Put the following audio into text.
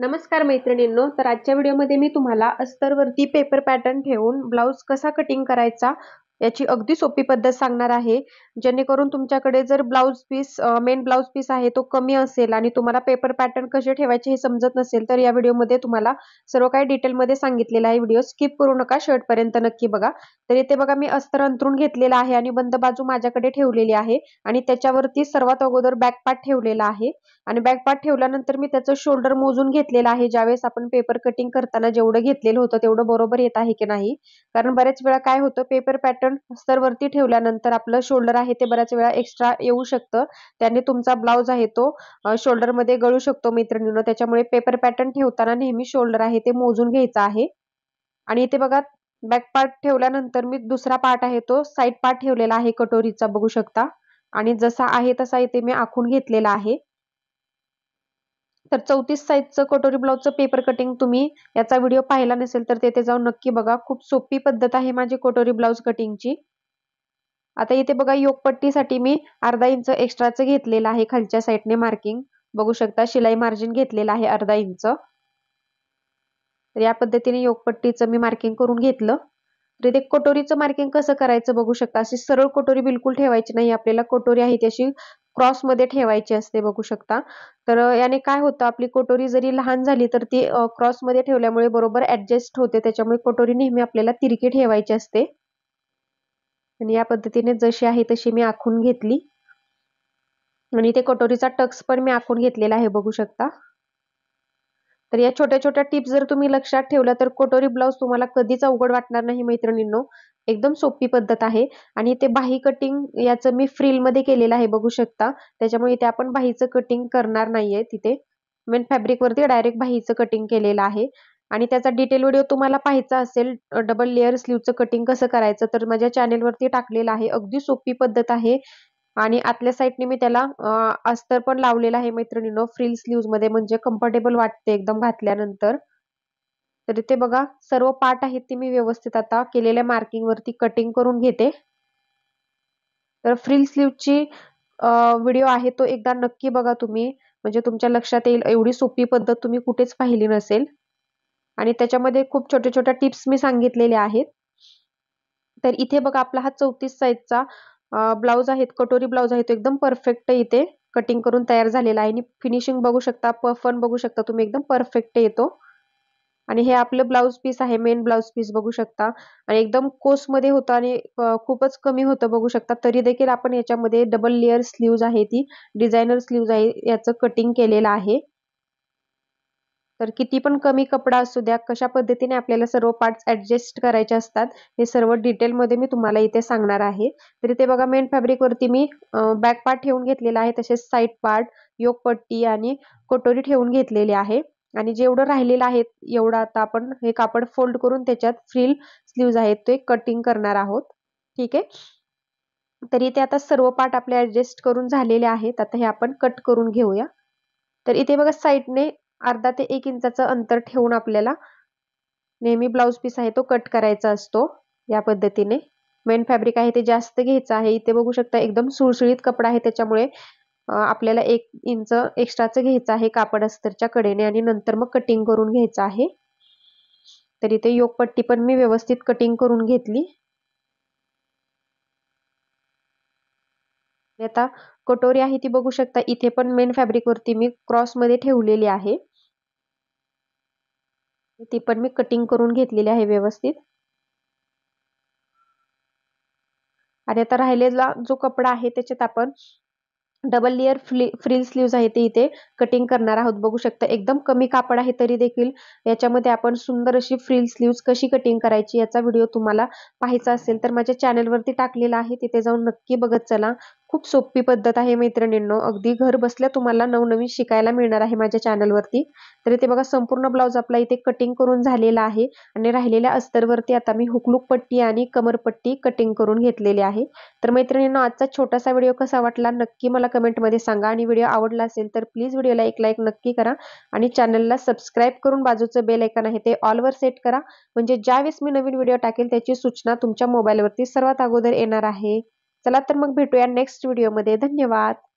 नमस्कार मैत्रिणींनो तर आजच्या व्हिडिओमध्ये मी तुम्हाला अस्तरवरती पेपर पॅटर्न ठेवून ब्लाऊज कसा कटिंग करायचा याची अगदी सोपी पद्धत सांगणार आहे जेणेकरून तुमच्याकडे जर blouse piece main blouse piece आहे तो कमी असेल आणि तुम्हाला पेपर पॅटर्न कसे ठेवायचे हे समजत नसेल तर या व्हिडिओमध्ये तुम्हाला सर्व काही डिटेलमध्ये सांगितलेलं आहे व्हिडिओ स्किप करू नका शर्टपर्यंत नक्की बघा तर इथे बघा मी अस्तर अंतरून घेतलेला आहे आणि बंद बाजू माझ्याकडे ठेवलेली आहे आणि त्याच्यावरती सर्वात अगोदर बॅक पार्ट ठेवलेला आहे आणि बॅक पार्ट ठेवल्यानंतर मी त्याचं शोल्डर मोजून घेतलेला आहे ज्यावेळेस आपण पेपर कटिंग करताना जेवढं घेतलेलं होतं तेवढं बरोबर येत आहे की नाही कारण बऱ्याच वेळा काय होतं पेपर पॅटर्न बटन वरती ठेवल्यानंतर आपलं शोल्डर आहे ते बऱ्याच वेळा एक्स्ट्रा येऊ शकतं त्याने तुमचा ब्लाऊज आहे तो शोल्डरमध्ये गळू शकतो मैत्रिणीनं त्याच्यामुळे पेपर पॅटर्न ठेवताना नेहमी शोल्डर आहे ते मोजून घ्यायचं आहे आणि इथे बघा बॅक पार्ट ठेवल्यानंतर मी दुसरा पार्ट आहे तो साईड पार्ट ठेवलेला आहे कटोरीचा बघू शकता आणि जसा आहे तसा इथे मी आखून घेतलेला आहे तर चौतीस साईजचं कटोरी ब्लाऊजचं पेपर कटिंग तुम्ही याचा व्हिडिओ पाहिला नसेल तर तेथे जाऊन नक्की बघा खूप सोपी पद्धत आहे माझी कटोरी ब्लाऊज कटिंगची आता इथे बघा योगपट्टीसाठी मी अर्धा इंच एक्स्ट्राचं घेतलेलं आहे खालच्या साईडने मार्किंग बघू शकता शिलाई मार्जिन घेतलेलं आहे अर्धा इंच तर या पद्धतीने योगपट्टीचं मी मार्किंग करून घेतलं तर इथे कटोरीचं मार्किंग कसं करायचं बघू शकता अशी सरळ कटोरी बिलकुल ठेवायची नाही आपल्याला कटोरी आहे ती अशी क्रॉस मध्ये ठेवायची असते बघू शकता तर याने काय होतं आपली कटोरी जरी लहान झाली तर ती क्रॉस मध्ये ठेवल्यामुळे बरोबर ऍडजस्ट होते त्याच्यामुळे कटोरी नेहमी आपल्याला तिरकी ठेवायची असते आणि या पद्धतीने जशी आहे तशी मी आखून घेतली आणि ते कटोरीचा टक्स पण मी आखून घेतलेला आहे बघू शकता तर या छोट्या छोट्या टिप्स जर तुम्ही लक्षात ठेवल्या तर कटोरी ब्लाउज तुम्हाला कधीच अवघड वाटणार नाही मैत्रिणींनो एकदम सोपी पद्धत आहे आणि ते बाही कटिंग याचं मी मध्ये केलेलं आहे बघू शकता त्याच्यामुळे इथे आपण बाहीचं कटिंग करणार नाहीये तिथे मेन वरती डायरेक्ट बाहीचं कटिंग केलेलं आहे आणि त्याचा डिटेल व्हिडिओ तुम्हाला पाहायचा असेल डबल लेअर स्लीवचं कटिंग कसं करायचं तर माझ्या चॅनेलवरती टाकलेलं आहे अगदी सोपी पद्धत आहे आणि आतल्या साईडने मी त्याला अस्तर पण लावलेला आहे मैत्रिणीनो फ्रिल मध्ये म्हणजे कम्फर्टेबल वाटते एकदम घातल्यानंतर तर इथे बघा सर्व पार्ट आहेत ते मी व्यवस्थित आता केलेल्या वरती कटिंग करून घेते तर फ्रिल स्लीवची व्हिडिओ आहे तो एकदा नक्की बघा तुम्ही म्हणजे तुमच्या लक्षात येईल एवढी सोपी पद्धत तुम्ही कुठेच पाहिली नसेल आणि त्याच्यामध्ये खूप छोट्या छोट्या टिप्स मी सांगितलेल्या आहेत तर इथे बघा आपला हा चौतीस साईजचा ब्लाऊज आहेत कटोरी ब्लाऊज आहे तो एकदम परफेक्ट इथे कटिंग करून तयार झालेला आहे आणि फिनिशिंग बघू शकता पफन बघू शकता तुम्ही एकदम परफेक्ट येतो आणि हे आपलं ब्लाऊज पीस आहे मेन ब्लाऊज पीस बघू शकता आणि एकदम मध्ये होतं आणि खूपच कमी होतं बघू शकता तरी देखील आपण याच्यामध्ये डबल लेअर स्लीव्ज आहे ती डिझायनर स्लीव्ज आहे याचं कटिंग केलेलं आहे तर किती पण कमी कपडा असू द्या कशा पद्धतीने आपल्याला सर्व पार्ट्स ॲडजस्ट करायचे असतात हे सर्व डिटेलमध्ये मी तुम्हाला इथे सांगणार आहे तर इथे बघा मेन फॅब्रिकवरती मी बॅक पार्ट ठेवून घेतलेला आहे तसेच साईड पार्ट योगपट्टी आणि कटोरी ठेवून घेतलेली आहे आणि जेवढं राहिलेलं आहे एवढं आता आपण हे कापड फोल्ड करून त्याच्यात फ्रील स्लीव्ज आहेत ते कटिंग करणार आहोत ठीक आहे तर इथे आता सर्व पार्ट आपले ॲडजस्ट करून झालेले आहेत आता हे आपण कट करून घेऊया तर इथे बघा साईडने अर्धा ते एक इंचाचं अंतर ठेवून आपल्याला नेहमी ब्लाऊज पीस आहे तो कट करायचा असतो या पद्धतीने मेन फॅब्रिक आहे ते जास्त घ्यायचं आहे इथे बघू शकता एकदम सुळसुळीत कपडा आहे त्याच्यामुळे आपल्याला एक इंच एक्स्ट्राचं घ्यायचं आहे कापड अस्तरच्या कडेने आणि नंतर मग कटिंग करून घ्यायचं आहे तर इथे योगपट्टी पण मी व्यवस्थित कटिंग करून घेतली आता कटोरी आहे ती बघू शकता इथे पण मेन फॅब्रिकवरती मी क्रॉसमध्ये ठेवलेली आहे ती पण मी कटिंग करून घेतलेली आहे व्यवस्थित आणि आता राहिलेला जो कपडा आहे त्याच्यात आपण डबल लेअर फ्ली फ्रिल स्लीव्ज आहे ते इथे कटिंग करणार आहोत बघू शकता एकदम कमी कापड आहे तरी देखील याच्यामध्ये आपण सुंदर अशी फ्रिल स्लीव्ज कशी कटिंग करायची याचा व्हिडिओ तुम्हाला पाहायचा असेल तर माझ्या चॅनलवरती टाकलेला आहे तिथे जाऊन नक्की बघत चला खूप सोपी पद्धत आहे मैत्रिणींनो अगदी घर बसल्या तुम्हाला नवनवीन शिकायला मिळणार आहे माझ्या चॅनलवरती तर इथे बघा संपूर्ण ब्लाऊज आपला इथे कटिंग करून झालेला आहे आणि राहिलेल्या अस्तरवरती आता मी हुकलूक पट्टी आणि कमरपट्टी कटिंग करून घेतलेली आहे तर मैत्रिणींनो आजचा छोटासा व्हिडिओ कसा वाटला नक्की मला कमेंटमध्ये सांगा आणि व्हिडिओ आवडला असेल तर प्लीज व्हिडिओला एक लाईक नक्की करा आणि चॅनलला सबस्क्राईब करून बाजूचं बेल ऐकन आहे ते ऑलवर सेट करा म्हणजे ज्यावेळेस मी नवीन व्हिडिओ टाकेल त्याची सूचना तुमच्या मोबाईलवरती सर्वात अगोदर येणार आहे चला तर मग भेटूया नेक्स्ट व्हिडिओमध्ये धन्यवाद